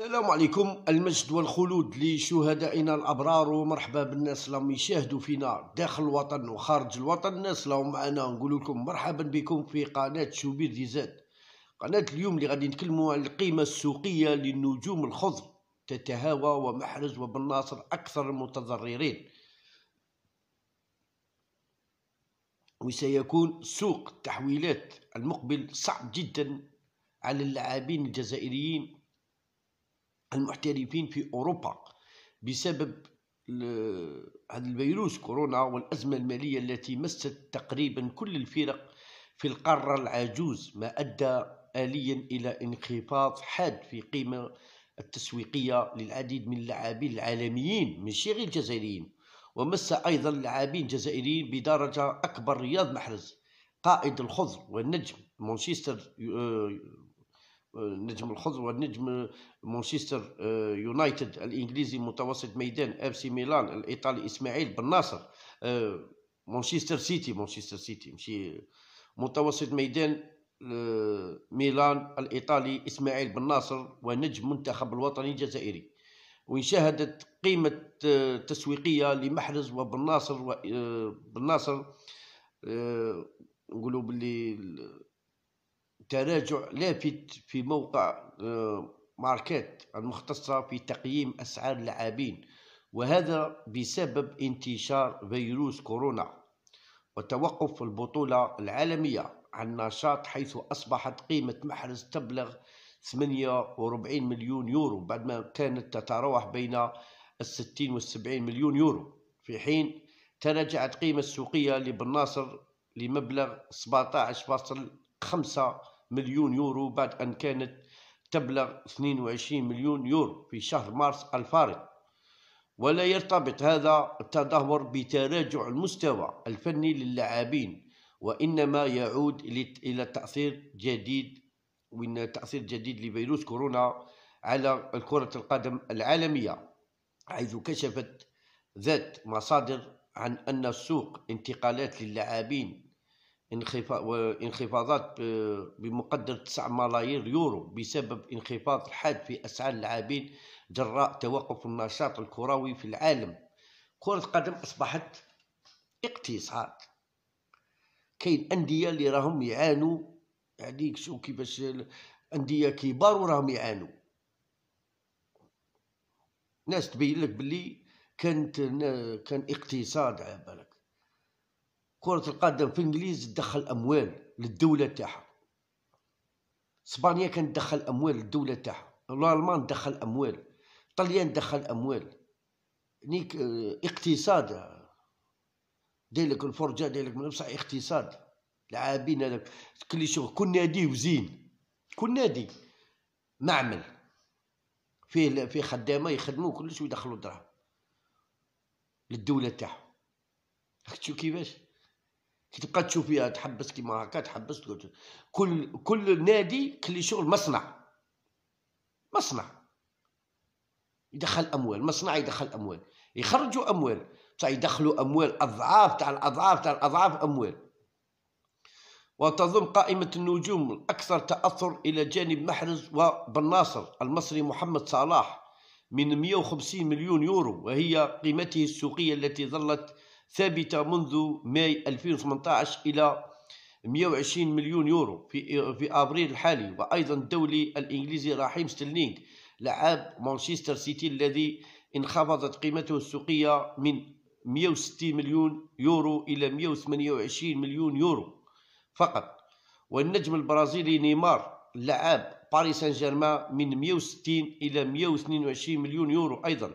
السلام عليكم المجد والخلود لشهدائنا الابرار ومرحبا بالناس اللي يشاهدوا فينا داخل الوطن وخارج الوطن الناس اللي معنا نقول لكم مرحبا بكم في قناه شوبير ديزاد قناه اليوم اللي غادي نتكلموا على القيمه السوقيه للنجوم الخضر تتهاوى ومحرز وبن اكثر المتضررين وسيكون سوق التحويلات المقبل صعب جدا على اللاعبين الجزائريين المحترفين في أوروبا بسبب هذا الفيروس كورونا والأزمة المالية التي مست تقريبا كل الفرق في القارة العجوز ما أدى آليا إلى انخفاض حاد في قيمة التسويقية للعديد من اللاعبين العالميين من غير الجزائريين ومس أيضا لاعبين جزائريين بدرجة أكبر رياض محرز قائد الخضر والنجم مانشستر آه، نجم الخضر والنجم مانشستر آه، يونايتد الإنجليزي متوسط ميدان أبسي ميلان الإيطالي إسماعيل بن ناصر آه، مانشستر سيتي مانشستر سيتي مشي متوسط ميدان آه، ميلان الإيطالي إسماعيل بن ناصر ونجم منتخب الوطني الجزائري وإن شهدت قيمة تسويقية لمحرز وبن ناصر وبن ناصر نقولوا باللي تراجع لافت في موقع آه، ماركت المختصة في تقييم أسعار اللاعبين وهذا بسبب انتشار فيروس كورونا وتوقف البطولة العالمية عن نشاط حيث أصبحت قيمة محرز تبلغ 48 مليون يورو بعدما كانت تتراوح بين الستين 70 مليون يورو في حين تراجعت قيمة السوقية لبن ناصر لمبلغ 17.5 مليون يورو بعد أن كانت تبلغ 22 مليون يورو في شهر مارس الفارط ولا يرتبط هذا التدهور بتراجع المستوى الفني للاعبين وإنما يعود إلى تأثير جديد وإن تأثير جديد لفيروس كورونا على كرة القدم العالمية حيث كشفت ذات مصادر عن أن السوق انتقالات للاعبين انخفاضات بمقدر 9 ملايير يورو بسبب انخفاض حاد في أسعار اللاعبين جراء توقف النشاط الكروي في العالم كرة القدم أصبحت اقتصاد كاين أندية اللي راهم يعانوا يعني شو كيفاش أندية كبار وراهم يعانوا ناس تبين لك بلي كانت كان اقتصاد على بالك كرة القدم في انجليز تدخل اموال للدولة تاعها اسبانيا كانت تدخل اموال للدولة تاعها الالمان دخل اموال طليان دخل اموال نيك يعني اقتصاد دايرلك الفرجه دايرلك من بصح اقتصاد لاعبين هذاك كل شغل كل نادي وزين كل نادي معمل فيه فيه خدامه يخدموا كلش ويدخلوا الدراهم للدوله تاعهم شو كيفاش تبقى فيها تحبس كيما هكا تحبس كل كل نادي كل شغل مصنع مصنع يدخل اموال مصنع يدخل اموال يخرجوا اموال بصح يدخلوا اموال اضعاف تاع الاضعاف تاع الاضعاف اموال وتضم قائمة النجوم الأكثر تأثر إلى جانب محرز وبالناصر المصري محمد صلاح من 150 مليون يورو وهي قيمته السوقية التي ظلت ثابتة منذ ماي 2018 إلى 120 مليون يورو في في ابريل الحالي وايضا الدولي الانجليزي رحيم ستيرلينغ لاعب مانشستر سيتي الذي انخفضت قيمته السوقيه من 160 مليون يورو الى 128 مليون يورو فقط والنجم البرازيلي نيمار لاعب باريس سان جيرمان من 160 الى 122 مليون يورو ايضا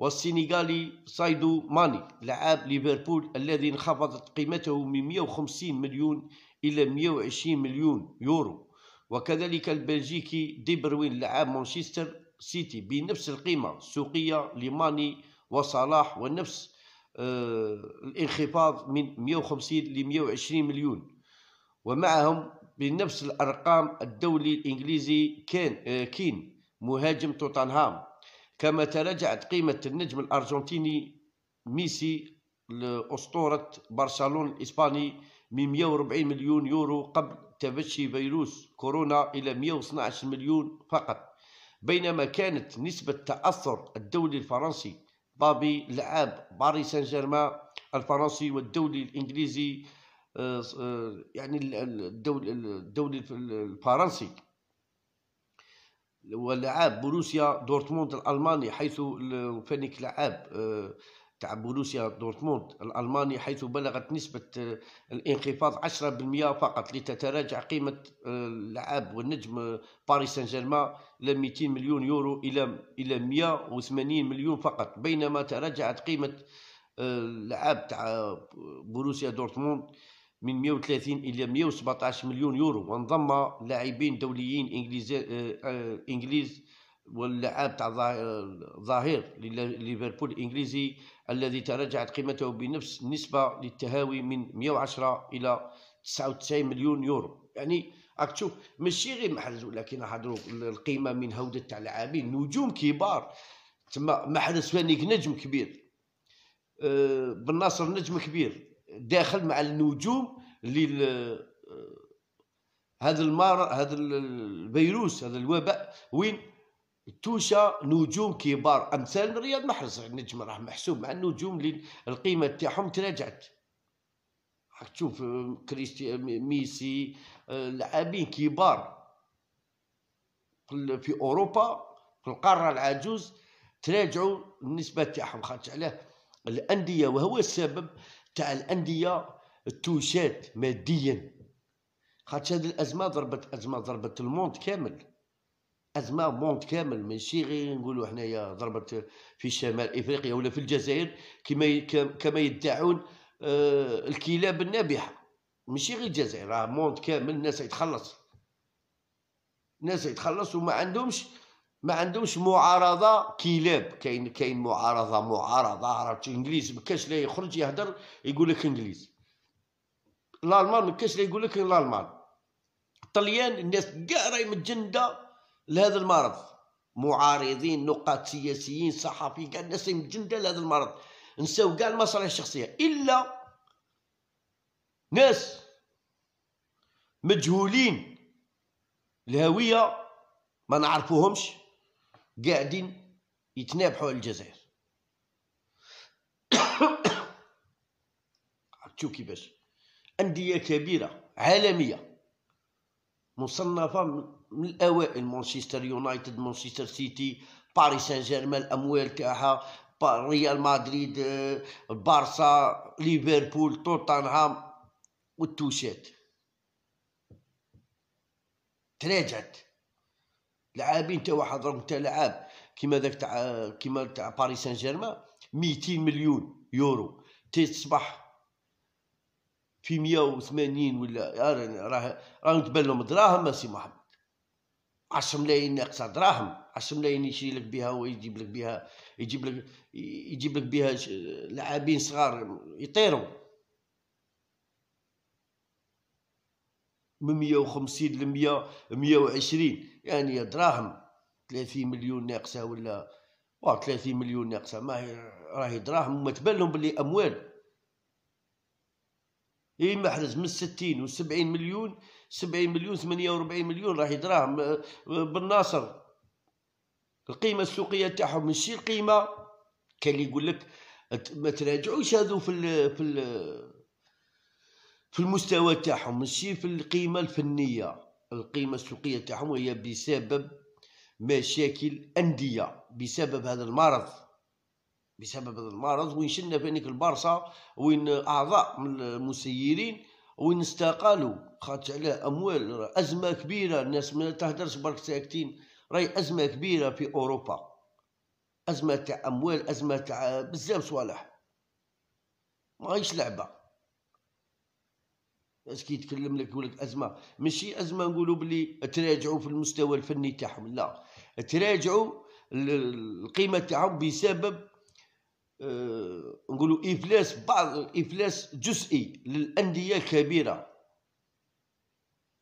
والسنغالي سايدو ماني لعاب ليفربول الذي انخفضت قيمته من 150 مليون إلى 120 مليون يورو وكذلك البلجيكي دي بروين لعاب مانشستر سيتي بنفس القيمة السوقية لماني وصلاح ونفس آه، الانخفاض من 150 ل 120 مليون ومعهم بنفس الأرقام الدولي الإنجليزي كين آه، مهاجم توتنهام كما تراجعت قيمة النجم الأرجنتيني ميسي لأسطورة برشلونة الإسباني من 140 مليون يورو قبل تفشي فيروس كورونا إلى 112 مليون فقط بينما كانت نسبة تأثر الدولي الفرنسي بابي لعاب باريس سان جيرمان الفرنسي والدولي الإنجليزي آه، آه، يعني الدولي الفرنسي ولعاب بروسيا دورتموند الالماني حيث فينيك لعاب آه، تاع بروسيا دورتموند الالماني حيث بلغت نسبه آه، الانخفاض 10% فقط لتتراجع قيمه آه، اللعاب والنجم باريس سان جيرمان ل 200 مليون يورو الى الى 180 مليون فقط بينما تراجعت قيمه اللعاب تاع بروسيا دورتموند من 130 الى 117 مليون يورو وانضم لاعبين دوليين آه، آه، انجليز انجليز واللعاب تاع ظهير آه، ليفربول الانجليزي الذي تراجعت قيمته بنفس النسبه للتهاوي من 110 الى 99 مليون يورو يعني راك تشوف ماشي غير محرز ولكن نهضروا القيمه من هوده تاع لاعبين نجوم كبار تما محرز فانيك نجم كبير بن ناصر نجم كبير داخل مع النجوم اللي آه، هذا المار هذا الفيروس هذا الوباء وين توشى نجوم كبار امثال رياض محرز النجم راه محسوب مع النجوم اللي القيمه تاعهم تراجعت راك تشوف آه، كريستي آه، ميسي لاعبين كبار في اوروبا في القاره العجوز تراجعوا النسبه تاعهم خاطر علاه الانديه وهو السبب تاع الانديه التوشات ماديا خاطش هذه الازمه ضربت ازمه ضربت الموند كامل ازمه موند كامل ماشي غير نقولوا حنايا ضربت في شمال افريقيا ولا في الجزائر كما كما يدعون آه، الكلاب النابحه ماشي غير الجزائر راه موند كامل الناس يتخلص الناس يتخلص وما عندهمش ما عندهمش معارضه كلاب كاين كاين معارضه معارضه عرفت انجليز ما كاش لا يخرج يهدر يقول لك انجليز الالمان ما كاش لا يقول لك الالمان الطليان الناس كاع راهي متجنده لهذا المرض معارضين نقاط سياسيين صحفي كاع الناس متجنده لهذا المرض نساو كاع المصالح الشخصيه الا ناس مجهولين الهويه ما نعرفوهمش قاعدين يتنابحوا على الجزائر عرفتوا كيفاش انديه كبيره عالميه مصنفه من الاوائل مانشستر يونايتد مانشستر سيتي باريس سان جيرمان الاموال تاعها ريال مدريد آه، بارسا ليفربول توتنهام والتوشات تراجعت لاعبين تا واحد راهم تا لعاب كيما ذاك تاع كيما تاع باريس سان جيرمان 200 مليون يورو تصبح في 180 ولا اه، راه راه تبان لهم دراهم اسي محمد 10 ملايين ناقصه دراهم 10 ملايين يشري لك بها ويجيب لك بها يجيب لك يجيب لك بها لاعبين صغار يطيروا من 150 ل 100 120 يعني دراهم 30 مليون ناقصه ولا 30 مليون ناقصه ما هي راهي دراهم وما تبان لهم بلي اموال اي محرز من 60 و 70 مليون 70 مليون 48 مليون راهي دراهم أه، بالناصر القيمه السوقيه تاعهم ماشي القيمه كان يقول لك ما تراجعوش هذو في ال في الـ في المستوى تاعهم ماشي في القيمة الفنية القيمة السوقية تاعهم وهي بسبب مشاكل أندية بسبب هذا المرض بسبب هذا المرض وين شلنا في هذيك البارسا وين أعضاء من المسيرين وين استقالوا خاطر على أموال أزمة كبيرة الناس ما تهدرش برك ساكتين راهي أزمة كبيرة في أوروبا أزمة تاع أموال أزمة تاع بزاف صوالح ماهيش لعبة اش كيتكلم لك يقول لك ازمه ماشي ازمه نقولوا بلي تراجعوا في المستوى الفني تاعهم لا تراجعوا القيمه تاعهم بسبب أه نقولوا افلاس بعض افلاس جزئي للانديه كبيره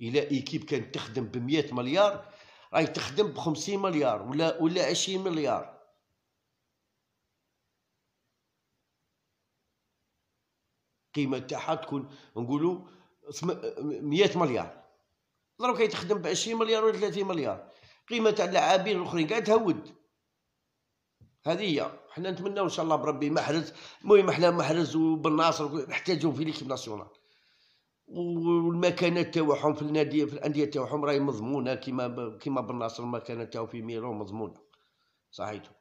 الى ايكيب كانت تخدم ب 100 مليار راهي تخدم ب 50 مليار ولا ولا 20 مليار القيمه تاعها تكون نقولوا 100 مليار ضرب كيتخدم ب 20 مليار ولا 30 مليار قيمه تاع اللاعبين الاخرين كاع تهود هذه هي حنا نتمناو ان شاء الله بربي محرز المهم حنا محرز وبالناصر نحتاجهم في ليكيب ناسيونال والمكانات تاعهم في النادي في الانديه تاعهم راهي مضمونه كيما كيما بالناصر المكانه تاعو في ميلان مضمونه صحيتو